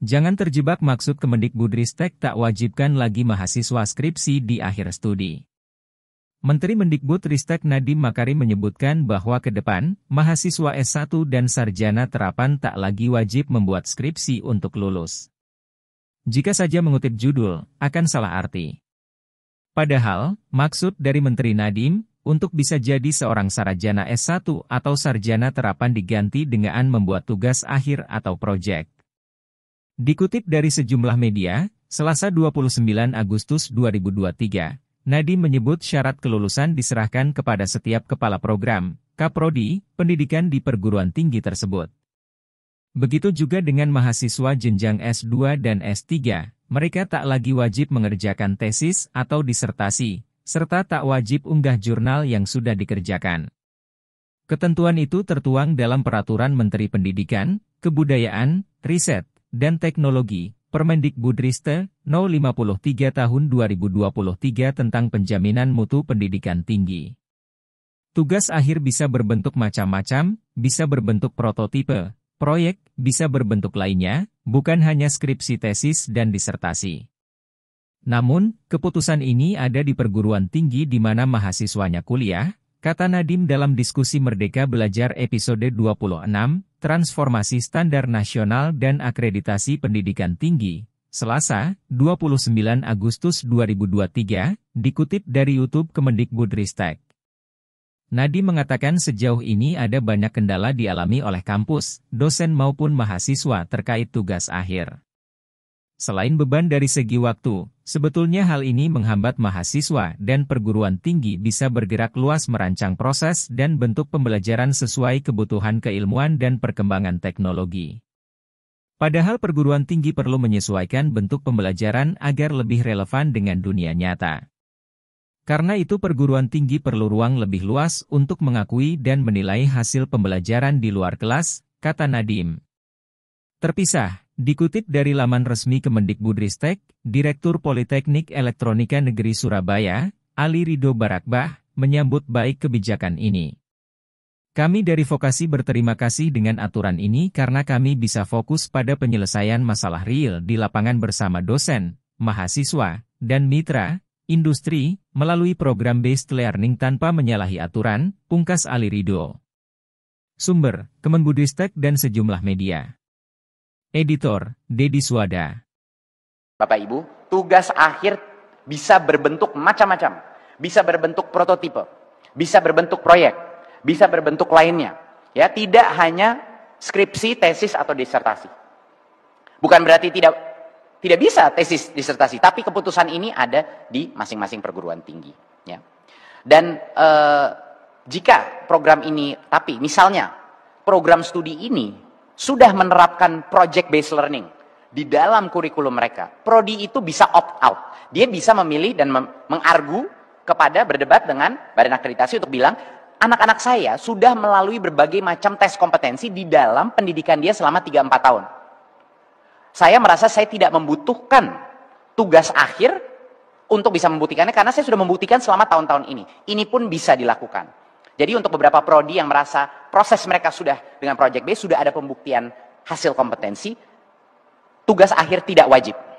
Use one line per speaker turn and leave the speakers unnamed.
Jangan terjebak maksud Kemendikbudristek tak wajibkan lagi mahasiswa skripsi di akhir studi. Menteri Mendikbud Ristek Nadiem Makarim menyebutkan bahwa ke depan, mahasiswa S1 dan sarjana terapan tak lagi wajib membuat skripsi untuk lulus. Jika saja mengutip judul, akan salah arti. Padahal, maksud dari Menteri Nadiem, untuk bisa jadi seorang sarjana S1 atau sarjana terapan diganti dengan membuat tugas akhir atau proyek. Dikutip dari sejumlah media, Selasa 29 Agustus 2023, Nadi menyebut syarat kelulusan diserahkan kepada setiap kepala program, kaprodi, pendidikan di perguruan tinggi tersebut. Begitu juga dengan mahasiswa jenjang S2 dan S3, mereka tak lagi wajib mengerjakan tesis atau disertasi, serta tak wajib unggah jurnal yang sudah dikerjakan. Ketentuan itu tertuang dalam Peraturan Menteri Pendidikan, Kebudayaan, Riset, dan Teknologi, Permendikbudriste, No 53 Tahun 2023 tentang penjaminan mutu pendidikan tinggi. Tugas akhir bisa berbentuk macam-macam, bisa berbentuk prototipe, proyek, bisa berbentuk lainnya, bukan hanya skripsi tesis dan disertasi. Namun, keputusan ini ada di perguruan tinggi di mana mahasiswanya kuliah, kata Nadim dalam diskusi Merdeka Belajar episode 26, Transformasi Standar Nasional dan Akreditasi Pendidikan Tinggi, Selasa, 29 Agustus 2023, dikutip dari YouTube Kemendikbudristek. Nadi mengatakan sejauh ini ada banyak kendala dialami oleh kampus, dosen maupun mahasiswa terkait tugas akhir. Selain beban dari segi waktu, Sebetulnya hal ini menghambat mahasiswa dan perguruan tinggi bisa bergerak luas merancang proses dan bentuk pembelajaran sesuai kebutuhan keilmuan dan perkembangan teknologi. Padahal perguruan tinggi perlu menyesuaikan bentuk pembelajaran agar lebih relevan dengan dunia nyata. Karena itu perguruan tinggi perlu ruang lebih luas untuk mengakui dan menilai hasil pembelajaran di luar kelas, kata Nadim. Terpisah, Dikutip dari laman resmi Kemendikbudristek, Direktur Politeknik Elektronika Negeri Surabaya, Ali Rido Barakbah, menyambut baik kebijakan ini. Kami dari Vokasi berterima kasih dengan aturan ini karena kami bisa fokus pada penyelesaian masalah real di lapangan bersama dosen, mahasiswa, dan mitra, industri, melalui program based learning tanpa menyalahi aturan, pungkas Ali Rido. Sumber, Kemenbudristek dan sejumlah media. Editor, Dedi Suwada.
Bapak Ibu, tugas akhir bisa berbentuk macam-macam. Bisa berbentuk prototipe, bisa berbentuk proyek, bisa berbentuk lainnya. Ya, tidak hanya skripsi, tesis atau disertasi. Bukan berarti tidak tidak bisa tesis disertasi, tapi keputusan ini ada di masing-masing perguruan tinggi, ya. Dan eh, jika program ini tapi misalnya program studi ini sudah menerapkan project based learning di dalam kurikulum mereka. Prodi itu bisa opt out. Dia bisa memilih dan mengargu kepada berdebat dengan badan akreditasi untuk bilang anak-anak saya sudah melalui berbagai macam tes kompetensi di dalam pendidikan dia selama 3-4 tahun. Saya merasa saya tidak membutuhkan tugas akhir untuk bisa membuktikannya karena saya sudah membuktikan selama tahun-tahun ini. Ini pun bisa dilakukan. Jadi untuk beberapa prodi yang merasa proses mereka sudah dengan project B sudah ada pembuktian hasil kompetensi, tugas akhir tidak wajib.